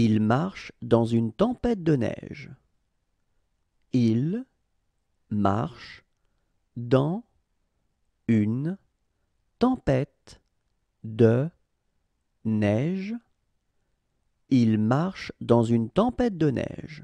Il marche dans une tempête de neige. Il marche dans une tempête de neige. Il marche dans une tempête de neige.